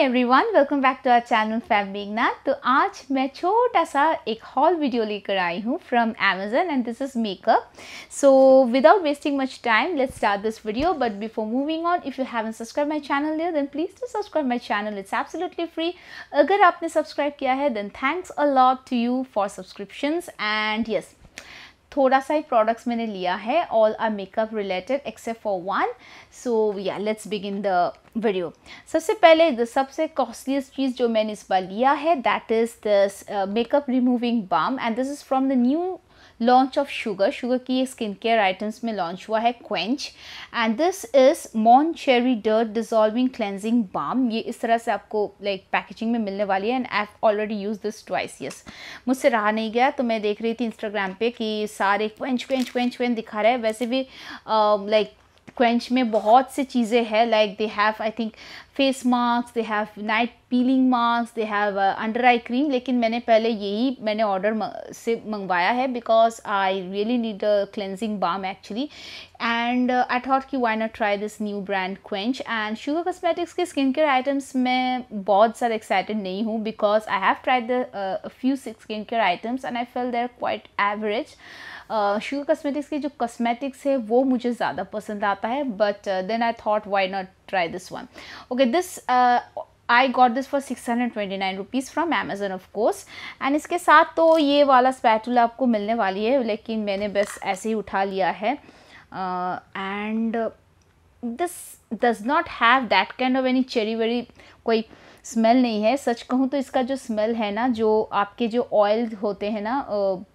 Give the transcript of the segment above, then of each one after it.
Every everyone welcome back to our channel fam तो आज मैं छोटा सा एक हॉल वीडियो लेकर आई हूँ from Amazon and this is makeup so without wasting much time let's start this video but before moving on if you haven't subscribe my channel there then please to subscribe my channel it's absolutely free अगर आपने subscribe किया है then thanks a lot to you for subscription and yes थोड़ा सा ही products मैंने लिया है all are makeup related except for one so या लेट्स बिगिन द वीडियो सबसे पहले द सबसे कॉस्टलीस्ट चीज़ जो मैंने इस बार लिया है that is this makeup removing balm and this is from the new launch of Sugar Sugar की स्किन केयर आइटम्स में लॉन्च हुआ है Quench and this is mon cherry dirt dissolving cleansing balm ये इस तरह से आपको लाइक like, पैकेजिंग में मिलने वाली है and I already use this twice yes मुझसे रहा नहीं गया तो मैं देख रही थी इंस्टाग्राम पे कि सारे क्वेंच क्वेंच क्वेंच क्वेंच दिखा रहा है वैसे भी लाइक uh, like, क्वेंच में बहुत से चीज़ें हैं like they have I think face mask they have night peeling mask they have under eye cream लेकिन मैंने पहले यही मैंने ऑर्डर से मंगवाया है because I really need a cleansing balm actually and I thought कि why not try this new brand Quench and Sugar Cosmetics के स्किन केयर आइटम्स में बहुत सारे एक्साइटेड नहीं हूँ because I have tried the few skin care items and I feel there quite average Sugar Cosmetics के जो cosmetics है वो मुझे ज़्यादा पसंद आता है but then I thought why not try this one okay this I got this for six hundred twenty nine rupees from Amazon of course and इसके साथ तो ये वाला स्पैटुल आपको मिलने वाली है लेकिन मैंने बस ऐसे ही उठा लिया है and uh, this does not have that kind of any cherry very कोई स्मेल नहीं है सच कहूँ तो इसका जो स्मेल है ना जो आपके जो ऑयल होते हैं ना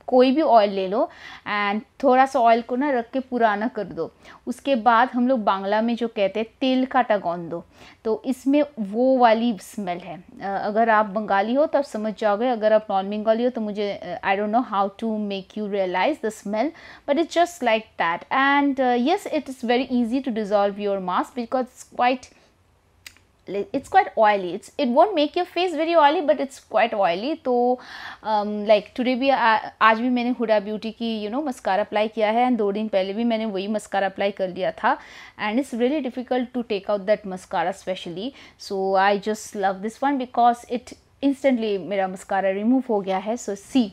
कोई भी ऑयल ले लो एंड थोड़ा सा ऑयल को ना रख के पुराना कर दो उसके बाद हम लोग बांग्ला में जो कहते हैं तेल का टगौन दो तो इसमें वो वाली स्मेल है अगर आप बंगाली हो तो आप समझ जाओगे अगर आप नॉन बंगाली हो तो मुझे I don't know how to make you realize the smell but it's just like that and yes it is very easy to dissolve your mask because it's quite it's quite oily it's it won't make your face very oily but it's quite oily So, um, like today भी आ, आज भी मैंने Hooda beauty you know mascara apply किया है and do दिन पहले भी मैंने वही mascara apply कर लिया and it's really difficult to take out that mascara especially so I just love this one because it instantly mera mascara remove ho gaya hai so see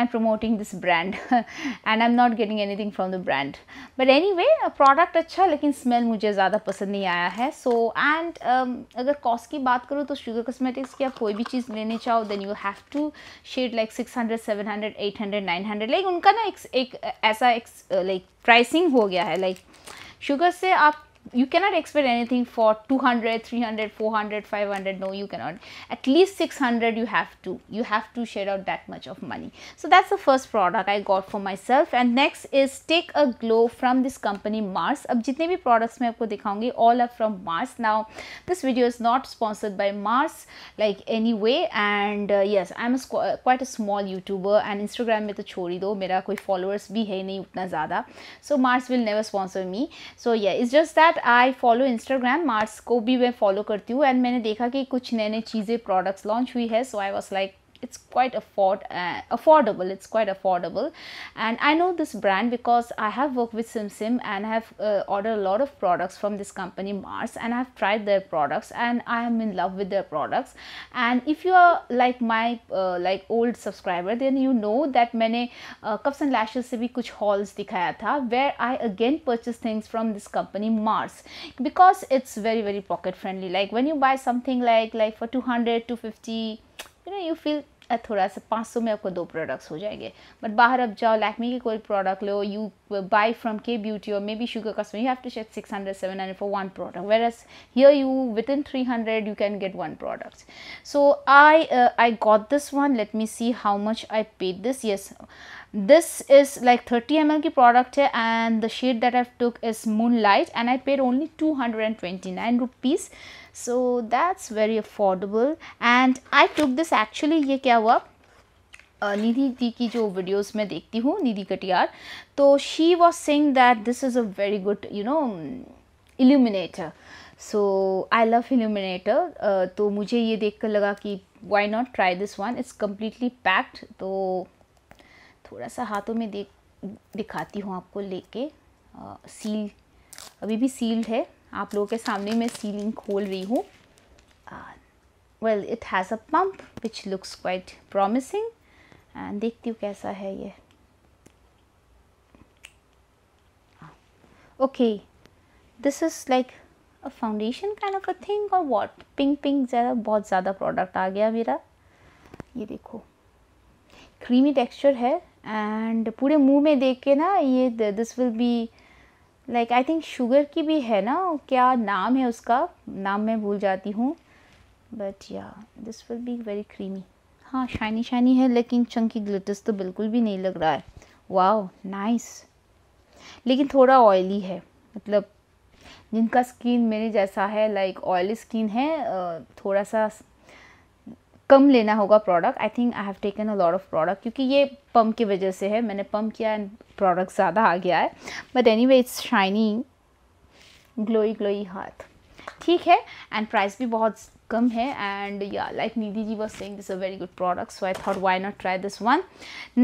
i'm promoting this brand and i'm not getting anything from the brand but anyway product अच्छा लेकिन smell मुझे ज़्यादा पसंद नहीं आया है so and um, अगर cost की बात करूँ तो sugar cosmetics की आप कोई भी चीज़ लेने चाहो then you have to shade like 600 700 800 900 like उनका ना एक, एक ऐसा एक लाइक प्राइसिंग हो गया है लाइक like, शुगर से आप you cannot expect anything for 200 300 400 500 no you cannot at least 600 you have to you have to share out that much of money so that's the first product i got for myself and next is take a glow from this company mars ab jitne bhi products mein aapko dikhaungi all are from mars now this video is not sponsored by mars like anyway and uh, yes i'm a quite a small youtuber and instagram mein to chori do mera koi followers bhi hai nahi utna zyada so mars will never sponsor me so yeah it's just that that I follow Instagram Mars को भी मैं follow करती हूँ and मैंने देखा कि कुछ नए नए चीज़ें प्रोडक्ट्स लॉन्च हुई है so I was like it's quite afford uh, affordable it's quite affordable and i know this brand because i have worked with simsim and i have uh, ordered a lot of products from this company mars and i've tried their products and i am in love with their products and if you are like my uh, like old subscriber then you know that many uh, cups and lashes se bhi kuch hauls dikhaya tha where i again purchase things from this company mars because it's very very pocket friendly like when you buy something like like for 200 250 you know you feel थोड़ा सा पाँच सौ में आपको दो products हो जाएंगे but बाहर अब जाओ लैक्मी के कोई प्रोडक्ट लो you buy from K beauty और maybe Sugar customer you have to shed six hundred seven hundred for one product whereas here you within three hundred you can get one products so I I got this one let me see how much I paid this yes this is like 30 ml ki product hai and the shade that i've took is moonlight and i paid only 229 rupees so that's very affordable and i took this actually ye kya hua Nidhi di की जो videos मैं देखती हूँ निधि कटियार तो she was saying that this is a very good you know illuminator so I love illuminator तो मुझे ये देखकर लगा कि why not try this one it's completely packed तो थोड़ा सा हाथों में देख दिखाती हूँ आपको लेके सील अभी भी सील्ड है आप लोगों के सामने मैं सीलिंग खोल रही हूँ well it has a pump which looks quite promising and देखती हूँ कैसा है ये okay this is like a foundation kind of a thing और वॉट पिंक पिंक ज़्यादा बहुत ज़्यादा प्रोडक्ट आ गया मेरा ये देखो क्रीमी टेक्सचर है एंड पूरे मुंह में देख के ना ये this will be like I think Sugar की भी है ना क्या नाम है उसका नाम मैं भूल जाती हूँ but yeah this will be very creamy हाँ शाइनी शाइनी है लेकिन चंकी ग्लिटर्स तो बिल्कुल भी नहीं लग रहा है वाओ नाइस लेकिन थोड़ा ऑयली है मतलब जिनका स्किन मेरे जैसा है लाइक ऑयली स्किन है थोड़ा सा कम लेना होगा product I think I have taken a lot of product क्योंकि ये पम्प की वजह से है मैंने पम्प किया एंड प्रोडक्ट ज़्यादा आ गया है but anyway it's shining glowy glowy हाथ ठीक है एंड प्राइस भी बहुत कम है and yeah like Nidhi ji was saying this a very good product so I thought why not try this one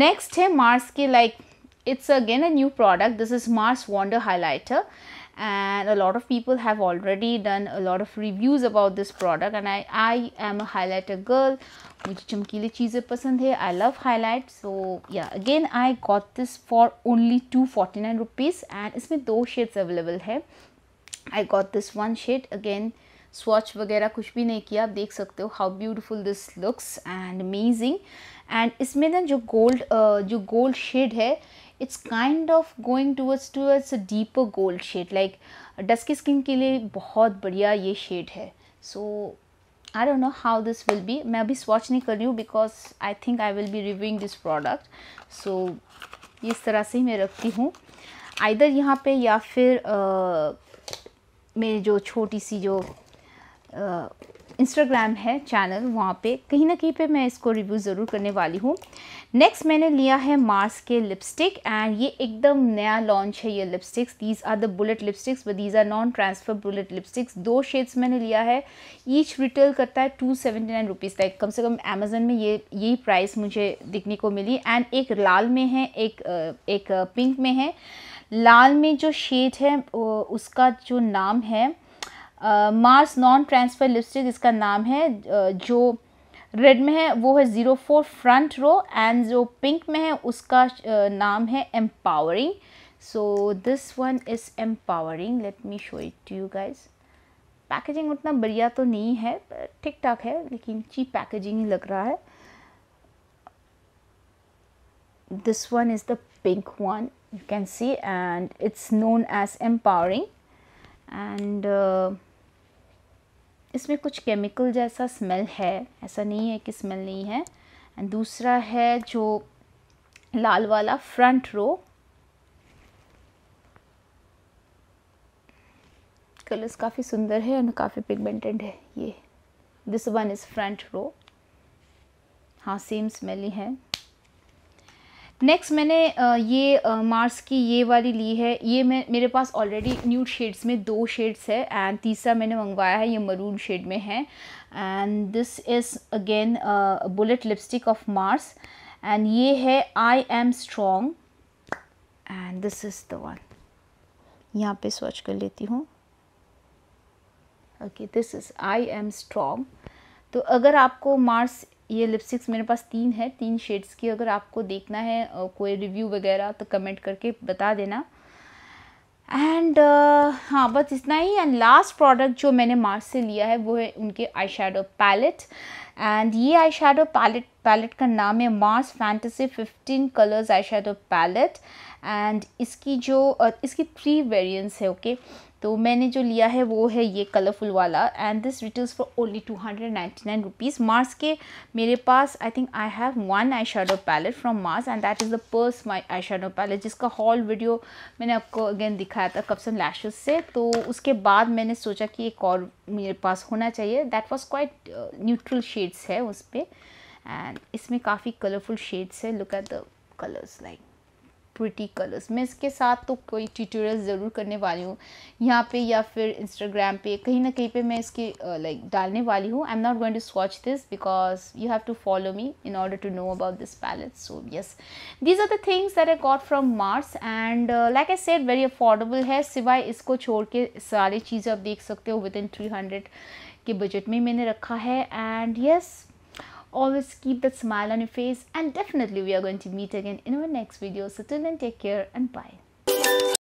next है मार्स के like it's again a new product this is Mars wonder highlighter and a lot of people have already done a lot of reviews about this product and I, I am a highlighter girl मुझे चमकीले चीज़ें पसंद है I love highlight so yeah again I got this for only two forty nine rupees and इसमें दो shades available है I got this one shade again swatch वगैरह कुछ भी नहीं किया आप देख सकते हो how beautiful this looks and amazing and इसमें ना जो गोल्ड जो गोल्ड शेड है it's kind of going towards towards a deeper gold shade like dusky skin के लिए बहुत बढ़िया ये शेड है so I don't know how this will be मैं अभी स्वॉच नहीं कर रही हूँ because I think I will be reviewing this product so इस तरह से ही मैं रखती हूँ आइधर यहाँ पे या फिर uh, मेरी जो छोटी सी जो uh, इंस्टाग्राम है चैनल वहाँ पे कहीं ना कहीं पे मैं इसको रिव्यू ज़रूर करने वाली हूँ नेक्स्ट मैंने लिया है मार्स के लिपस्टिक एंड ये एकदम नया लॉन्च है ये lipsticks these are the bullet lipsticks but these are non transfer bullet lipsticks दो शेड्स मैंने लिया है ईच रिटेल करता है टू सेवेंटी नाइन रुपीज़ कम से कम अमेजन में ये यही प्राइस मुझे दिखने को मिली एंड एक लाल में है एक एक पिंक में है लाल में जो शेड है उसका जो नाम है मार्स नॉन ट्रांसफ़र लिपस्टिक इसका नाम है जो रेड में है वो है zero four front row and जो पिंक में है उसका नाम है empowering so this one is empowering let me show it to you guys packaging उतना बढ़िया तो नहीं है ठीक ठाक है लेकिन चीप पैकेजिंग ही लग रहा है this one is the pink one you can see and it's known as empowering and uh, इसमें कुछ केमिकल जैसा स्मेल है ऐसा नहीं है कि स्मेल नहीं है एंड दूसरा है जो लाल वाला फ्रंट रो कलर्स काफ़ी सुंदर है एंड काफ़ी पिगमेंटेड है ये this one is front row हाँ सेम स्मेल ही है नेक्स्ट मैंने ये मार्स की ये वाली ली है ये मैं मेरे पास ऑलरेडी न्यूड शेड्स में दो शेड्स है एंड तीसरा मैंने मंगवाया है ये मरून शेड में है and this is again bullet lipstick of Mars and ये है I am strong and this is the one यहाँ पे स्वच कर लेती हूँ okay this is I am strong तो अगर आपको मार्स ये लिपस्टिक्स मेरे पास तीन है तीन शेड्स की अगर आपको देखना है कोई रिव्यू वगैरह तो कमेंट करके बता देना एंड uh, हाँ बस इतना ही एंड लास्ट प्रोडक्ट जो मैंने मार्च से लिया है वो है उनके आई शेडो पैलेट एंड ये आई शेडो पैलेट पैलेट का नाम है Mars fantasy fifteen colours eye shadow palette and इसकी जो इसकी थ्री वेरियंट्स है ओके okay? तो मैंने जो लिया है वो है ये कलरफुल वाला and this retails for only two hundred ninety nine rupees Mars के मेरे पास I think I have one eye shadow palette from Mars and that is the purse my eye shadow palette जिसका whole video मैंने आपको again दिखाया था cups and lashes से तो उसके बाद मैंने सोचा कि एक और मेरे पास होना चाहिए that was quite neutral shades है उस पर एंड इसमें काफ़ी कलरफुल शेड्स है look at the colours like pretty colours मैं इसके साथ तो कोई ट्यूटोरियल ज़रूर करने वाली हूँ यहाँ पे या फिर इंस्टाग्राम पे कहीं ना कहीं पे मैं इसके लाइक uh, like, डालने वाली हूँ I am not going to swatch this because you have to follow me in order to know about this palette so yes these are the things that I got from Mars and like I set very affordable है सिवाय इसको छोड़ के सारी चीज़ें आप देख सकते हो विद इन थ्री हंड्रेड के बजट में मैंने रखा है and yes yes, Always keep that smile on your face and definitely we are going to meet again in our next video. So till then take care and bye.